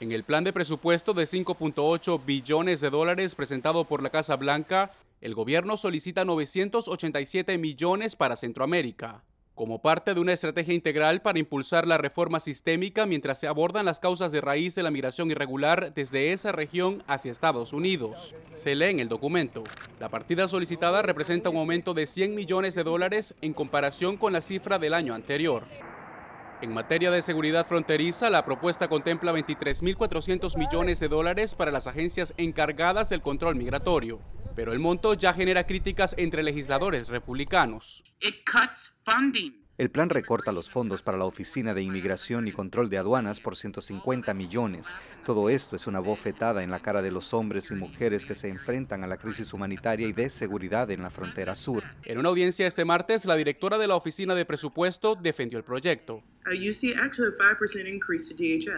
En el plan de presupuesto de 5.8 billones de dólares presentado por la Casa Blanca, el gobierno solicita 987 millones para Centroamérica, como parte de una estrategia integral para impulsar la reforma sistémica mientras se abordan las causas de raíz de la migración irregular desde esa región hacia Estados Unidos. Se lee en el documento. La partida solicitada representa un aumento de 100 millones de dólares en comparación con la cifra del año anterior. En materia de seguridad fronteriza, la propuesta contempla 23.400 millones de dólares para las agencias encargadas del control migratorio, pero el monto ya genera críticas entre legisladores republicanos. El plan recorta los fondos para la Oficina de Inmigración y Control de Aduanas por 150 millones. Todo esto es una bofetada en la cara de los hombres y mujeres que se enfrentan a la crisis humanitaria y de seguridad en la frontera sur. En una audiencia este martes, la directora de la Oficina de Presupuesto defendió el proyecto. Uh,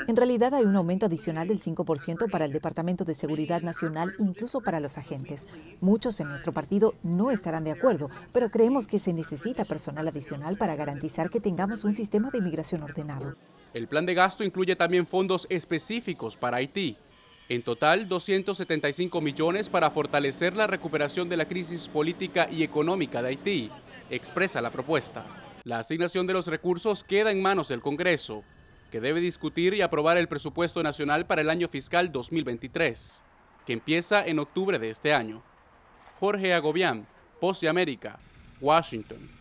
en realidad hay un aumento adicional del 5% para el Departamento de Seguridad Nacional, incluso para los agentes. Muchos en nuestro partido no estarán de acuerdo, pero creemos que se necesita personal adicional para garantizar que tengamos un sistema de inmigración ordenado. El plan de gasto incluye también fondos específicos para Haití. En total, 275 millones para fortalecer la recuperación de la crisis política y económica de Haití, expresa la propuesta. La asignación de los recursos queda en manos del Congreso, que debe discutir y aprobar el presupuesto nacional para el año fiscal 2023, que empieza en octubre de este año. Jorge Agobián, Post América, Washington.